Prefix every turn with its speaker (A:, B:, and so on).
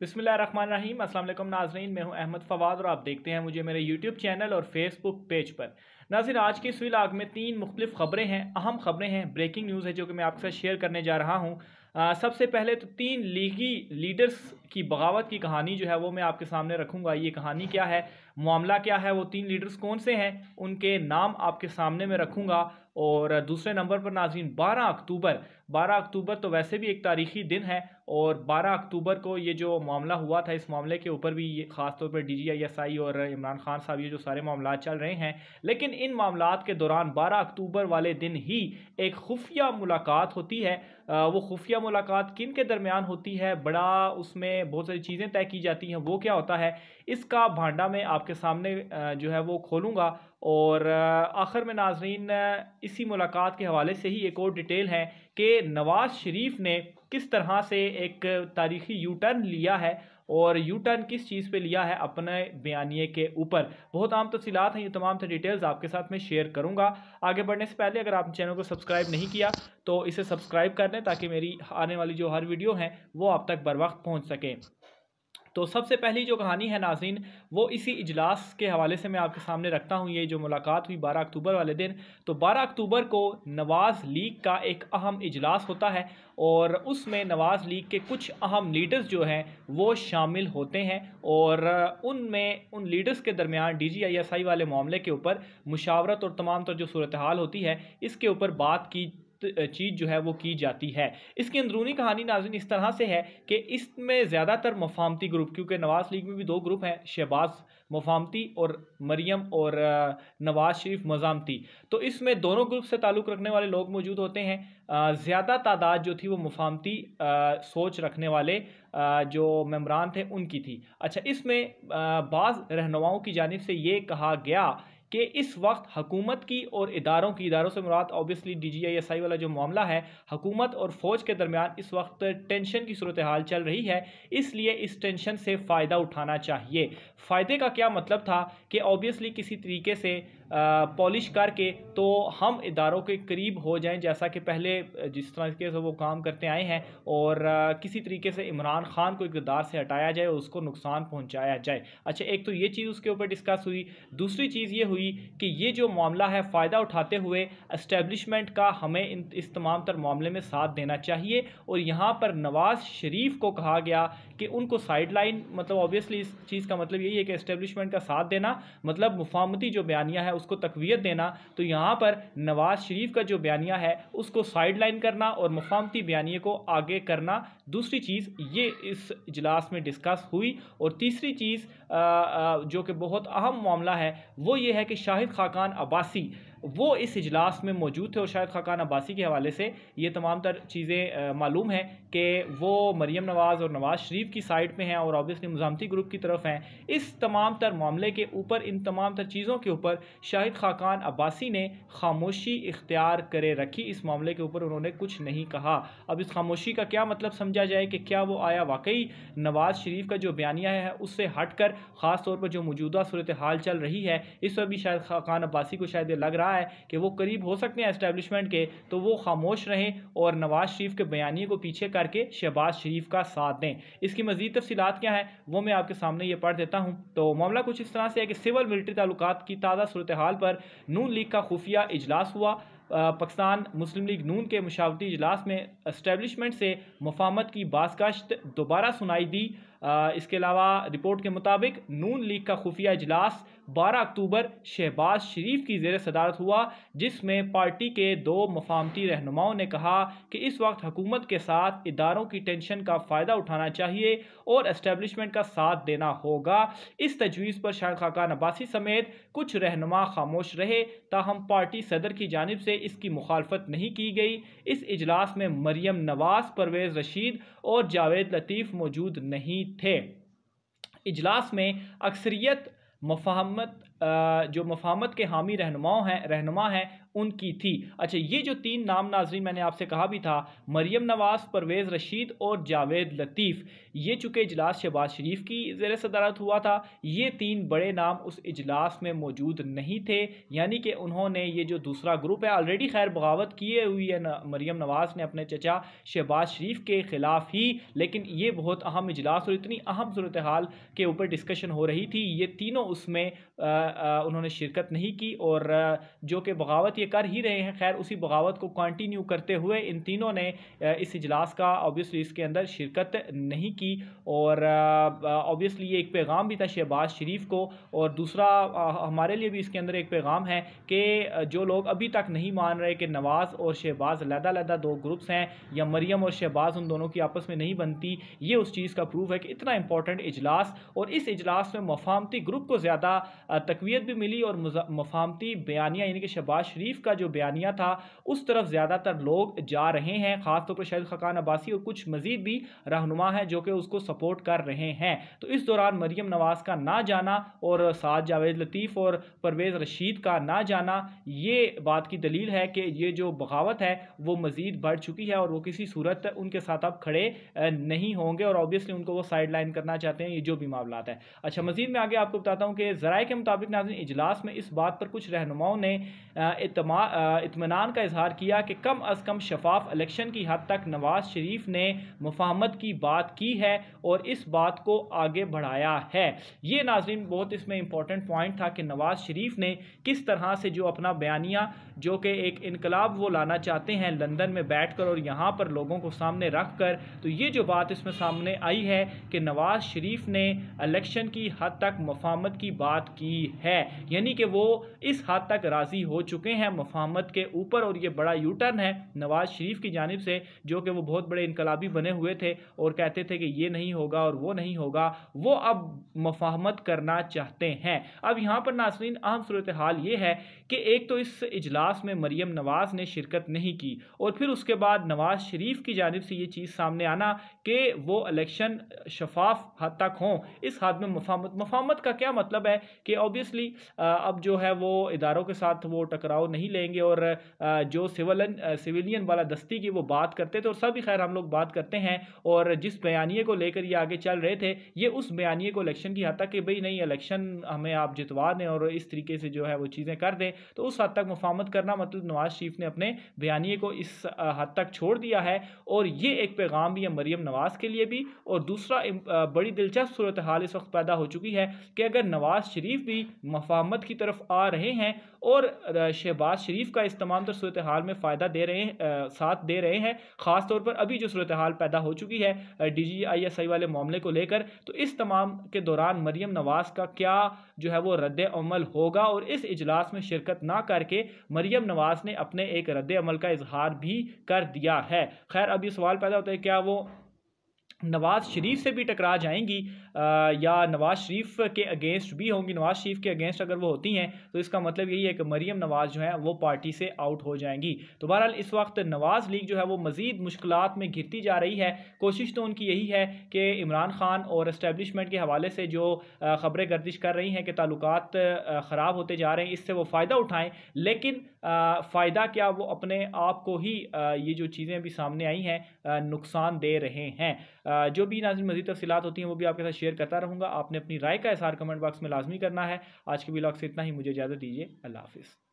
A: बिसमीम असल नाजरीन मैं हूं अहमद फवाद और आप देखते हैं मुझे मेरे यूट्यूब चैनल और फेसबुक पेज पर नाजिर आज की इस विलाग में तीन मुख्तलिफ खबरें हैं अहम खबरें हैं ब्रेकिंग न्यूज़ है जो कि मैं आपके साथ शेयर करने जा रहा हूँ सबसे पहले तो तीन लीगी लीडर्स की बगावत की कहानी जो है वो मैं आपके सामने रखूँगा ये कहानी क्या है मामला क्या है वो तीन लीडर्स कौन से हैं उनके नाम आपके सामने मैं रखूँगा और दूसरे नंबर पर नाजीन 12 अक्टूबर 12 अक्टूबर तो वैसे भी एक तारीखी दिन है और 12 अक्टूबर को ये जो मामला हुआ था इस मामले के ऊपर भी ये ख़ासतौर पर डी जी आई एस आई और इमरान खान साहब ये जो सारे मामला चल रहे हैं लेकिन इन मामला के दौरान 12 अक्टूबर वाले दिन ही एक खुफिया मुलाकात होती है वो खुफिया मुलाकात किन के दरमियान होती है बड़ा उसमें बहुत सारी चीज़ें तय की जाती हैं वो क्या होता है इसका भांडा मैं आपके सामने जो है वो खोलूँगा और आखिर में नाजरीन इसी मुलाकात के हवाले से ही एक और डिटेल है कि नवाज़ शरीफ ने किस तरह से एक तारीखी यू टर्न लिया है और यू टर्न किस चीज़ पे लिया है अपने बयानिए के ऊपर बहुत आम तफसीत हैं ये तमाम डिटेल्स आपके साथ मैं शेयर करूँगा आगे बढ़ने से पहले अगर आपने चैनल को सब्सक्राइब नहीं किया तो इसे सब्सक्राइब कर लें ताकि मेरी आने वाली जो हर वीडियो हैं वो आप तक बर वक्त पहुँच सकें तो सबसे पहली जो कहानी है नाजीन वो इसी इजलास के हवाले से मैं आपके सामने रखता हूँ ये जो मुलाकात हुई 12 अक्टूबर वाले दिन तो 12 अक्टूबर को नवाज़ लीग का एक अहम इजलास होता है और उसमें नवाज़ लीग के कुछ अहम लीडर्स जो हैं वो शामिल होते हैं और उनमें उन लीडर्स के दरमियान डी जी आई एस आई वाले मामले के ऊपर मुशावरत और तमाम तर जो सूरत हाल होती है इसके ऊपर बात की चीज़ जो है वो की जाती है इसकी अंदरूनी कहानी नाजिन इस तरह से है कि इसमें ज़्यादातर मफामती ग्रुप क्योंकि नवाज़ लीग में भी दो ग्रुप हैं शहबाज मफामती और मरियम और नवाज शरीफ मजामती तो इसमें दोनों ग्रुप से ताल्लुक़ रखने वाले लोग मौजूद होते हैं ज़्यादा तादाद जो थी वो मफामती सोच रखने वाले जो मम्बरान थे उनकी थी अच्छा इसमें बाज़ रहनुमाओं की जानब से ये कहा गया कि इस वक्त हकूमत की और इदारों की इदारों से मुराद obviously D G I S I वाला जो मामला है हकूमत और फ़ौज के दरमियान इस वक्त टेंशन की सूरत हाल चल रही है इसलिए इस टेंशन से फ़ायदा उठाना चाहिए फ़ायदे का क्या मतलब था कि ऑब्वियसली किसी तरीके से पॉलिश करके तो हम इदारों के करीब हो जाएं जैसा कि पहले जिस तरीके से वो काम करते आए हैं और किसी तरीके से इमरान खान को इकदार से हटाया जाए और उसको नुकसान पहुंचाया जाए अच्छा एक तो ये चीज़ उसके ऊपर डिस्कस हुई दूसरी चीज़ ये हुई कि ये जो मामला है फ़ायदा उठाते हुए इस्टेब्लिशमेंट का हमें इन इस तमाम तर मामले में साथ देना चाहिए और यहाँ पर नवाज़ शरीफ को कहा गया कि उनको साइड मतलब ऑब्वियसली इस चीज़ का मतलब यही है कि इस्टेब्लिशमेंट का साथ देना मतलब मुफामती जो बयानियाँ है उसको तकवीत देना तो यहाँ पर नवाज़ शरीफ का जो बयानिया है उसको साइड लाइन करना और मफामती बयानी को आगे करना दूसरी चीज़ ये इस इजलास में डिस्कस हुई और तीसरी चीज़ जो कि बहुत अहम मामला है वो ये है कि शाहिद खाकान अब्बासी वो इस इजलास में मौजूद थे और शायद खाकान अब्बासी के हवाले से ये तमाम तर चीज़ें मालूम हैं कि वो मरीम नवाज़ और नवाज़ शरीफ की साइड पर हैं और ऑबियसली मुजामती ग्रुप की तरफ हैं इस तमाम तर मामले के ऊपर इन तमाम तर चीज़ों के ऊपर शाहिद खाकान अब्बासी ने खामोशी इख्तियार करे रखी इस मामले के ऊपर उन्होंने कुछ नहीं कहा अब इस खामोशी का क्या मतलब समझा जाए कि क्या वो आया वाकई नवाज़ शरीफ का जो बयानिया है उससे हट कर ख़ास तौर पर जो मौजूदा सूरत हाल चल रही है इस पर भी शायद खाकान अब्बासी को शायद लग रहा रहा है कि वो करीब हो सकते हैं इस्टेब्लिशमेंट के तो वो खामोश रहें और नवाज शरीफ के बयानी को पीछे करके शहबाज शरीफ का साथ दें इसकी मजीद तफसीत क्या है वो मैं आपके सामने ये पढ़ देता हूँ तो मामला कुछ इस तरह से है कि सिविल मिलिट्री ताल्लुक की ताज़ा सूरत हाल पर नून लीग का खुफिया इजलास हुआ पाकिस्तान मुस्लिम लीग नून के मशावती इजलास में इस्टेबलिशमेंट से मफामत की बासकाश्त दोबारा सुनाई दी इसके अलावा रिपोर्ट के मुताबिक नून लीग का खुफिया इजलास 12 अक्टूबर शहबाज शरीफ की जेर सदारत हुआ जिसमें पार्टी के दो मफामती रहनुमाओं ने कहा कि इस वक्त हुकूमत के साथ इदारों की टेंशन का फ़ायदा उठाना चाहिए और इस्टेबलिशमेंट का साथ देना होगा इस तजवीज़ पर शाह खाका नबासी समेत कुछ रहनुमा खामोश रहे ताहम पार्टी सदर की जानब से इसकी मुखालफत नहीं की गई इस इजलास में मरियम नवाज परवेज़ रशीद और जावेद लतीफ़ मौजूद नहीं थे इजलास में अक्सरियत मफाहमत जो मफामत के हामी रहनुमाओं हैं रहनुमा हैं उनकी थी अच्छा ये जो तीन नाम नाजरी मैंने आपसे कहा भी था मरियम नवाज़ परवेज़ रशीद और जावेद लतीफ़ ये चूँकि इजलास शहबाज शरीफ की ज़र सदारत हुआ था ये तीन बड़े नाम उस इजलास में मौजूद नहीं थे यानी कि उन्होंने ये जो दूसरा ग्रुप है ऑलरेडी खैर बगावत किए हुई है मरीम मरियम नवाज़ ने अपने चचा शहबाज शरीफ के ख़िलाफ़ ही लेकिन ये बहुत अहम इजलास और इतनी अहम सूरत हाल के ऊपर डिस्कशन हो रही थी ये तीनों उसमें उन्होंने शिरकत नहीं की और जो कि बगावत ये कर ही रहे हैं खैर उसी बगावत को कंटिन्यू करते हुए इन तीनों ने इस इजलास का ऑब्वियसली इसके अंदर शिरकत नहीं की और ऑब्वियसली ये एक पैगाम भी था शहबाज शरीफ को और दूसरा हमारे लिए भी इसके अंदर एक पैगाम है कि जो लोग अभी तक नहीं मान रहे कि नवाज़ और शहबाज लहदा लहदा दो ग्रुप्स हैं या मरियम और शहबाज उन दोनों की आपस में नहीं बनती ये उस चीज़ का प्रूफ है कि इतना इंपॉर्टेंट इजलास और इस इजलास में मफामती ग्रुप को ज़्यादा तक तकवीत भी मिली और मफामती बयानिया यानी कि शहबाज शरीफ का जो बयानिया था उस तरफ ज़्यादातर लोग जा रहे हैं ख़ासतौर पर शहीद खकान अब्बासी और कुछ मज़ीद भी रहनुमा हैं जो कि उसको सपोर्ट कर रहे हैं तो इस दौरान मरीम नवाज़ का ना जाना और साद जावेद लतीफ़ और परवेज़ रशीद का ना जाना ये बात की दलील है कि ये जो बगावत है वो मज़ीद बढ़ चुकी है और वो किसी सूरत उनके साथ अब खड़े नहीं होंगे और ऑब्वियसली उनको वो साइड लाइन करना चाहते हैं ये जो भी मामला है अच्छा मज़ीद मैं आगे आपको बताता हूँ कि ज़राए के मुताबिक सबक नाजन इजलास में इस बात पर कुछ रहनुमाओं ने इतमान का इजहार किया कि कम अज़ कम शफाफ इलेक्शन की हद तक नवाज शरीफ ने मफाहमत की बात की है और इस बात को आगे बढ़ाया है ये नाजरीन बहुत इसमें इंपॉर्टेंट पॉइंट था कि नवाज शरीफ ने किस तरह से जो अपना बयानिया जो कि एक इनकलाब वो लाना चाहते हैं लंदन में बैठ कर और यहाँ पर लोगों को सामने रख कर तो ये जो बात इसमें सामने आई है कि नवाज शरीफ ने इलेक्शन की हद तक मफाहमत की बात की है यानी कि वो इस हद तक राज़ी हो चुके हैं मफामत के ऊपर और ये बड़ा यू टर्न है नवाज़ शरीफ की जानब से जो कि वो बहुत बड़े इनकलाबी बने हुए थे और कहते थे कि ये नहीं होगा और वो नहीं होगा वो अब मफाहमत करना चाहते हैं अब यहाँ पर नासरीन अहम सूरत हाल ये है कि एक तो इस इजलास में मरीम नवाज़ ने शिरकत नहीं की और फिर उसके बाद नवाज़ शरीफ की जानब से ये चीज़ सामने आना कि वो इलेक्शन शफाफ हद तक हों इस हाथ में मफामत मफामत का क्या मतलब है कि ऑबियस ऑब्वियसली uh, अब जो है वो इदारों के साथ वो टकराव नहीं लेंगे और uh, जो सिविल uh, सिविलियन वाला दस्ती की वो बात करते थे और सभी खैर हम लोग बात करते हैं और जिस बयानी को लेकर ये आगे चल रहे थे ये उस बयानी को इलेक्शन की हद तक कि भाई नहीं इलेक्शन हमें आप जितवा दें और इस तरीके से जो है वो चीज़ें कर दें तो उस हद तक मुफामत करना मतलब नवाज शरीफ ने अपने बयानी को इस हद तक छोड़ दिया है और ये एक पैगाम भी है मरीम नवाज के लिए भी और दूसरा बड़ी दिलचस्प सूरत हाल इस वक्त पैदा हो चुकी है कि अगर नवाज शरीफ भी मफामत की तरफ आ रहे हैं और शहबाज शरीफ का इस्तेमाल तो सूरत हाल में फ़ायदा दे रहे हैं साथ दे रहे हैं ख़ास तौर पर अभी जो सूरत हाल पैदा हो चुकी है डी जी आई एस आई वाले मामले को लेकर तो इस तमाम के दौरान मरीम नवाज़ का क्या जो है वो रद्द अमल होगा और इस इजलास में शिरकत ना करके मरीम नवाज़ ने अपने एक रद्द अमल का इजहार भी कर दिया है खैर अब ये सवाल पैदा होता है क्या वो नवाज़ शरीफ से भी टकरा जाएंगी आ, या नवाज़ शरीफ के अगेंस्ट भी होंगी नवाज़ शरीफ के अगेंस्ट अगर वो होती हैं तो इसका मतलब यही है कि मरीम नवाज़ जो है वो पार्टी से आउट हो जाएंगी तो बहरहाल इस वक्त नवाज़ लीग जो है वो मज़ीद मुश्किल में घिरती जा रही है कोशिश तो उनकी यही है कि इमरान खान और इस्टेबलिशमेंट के हवाले से जो ख़बरें गर्दिश कर रही हैं कि ताल्लुक ख़राब होते जा रहे हैं इससे वो फ़ायदा उठाएँ लेकिन फ़ायदा क्या वो अपने आप को ही ये जो चीज़ें भी सामने आई हैं नुकसान दे रहे हैं जो भी नाजिन मजीद तफसीत होती हैं वो भी आपके साथ शेयर करता रहूँगा आपने अपनी राय का इशार कमेंट बॉक्स में लाजमी करना है आज के ब्लॉग से इतना ही मुझे इजाज़त दीजिए अल्लाह हाफिज़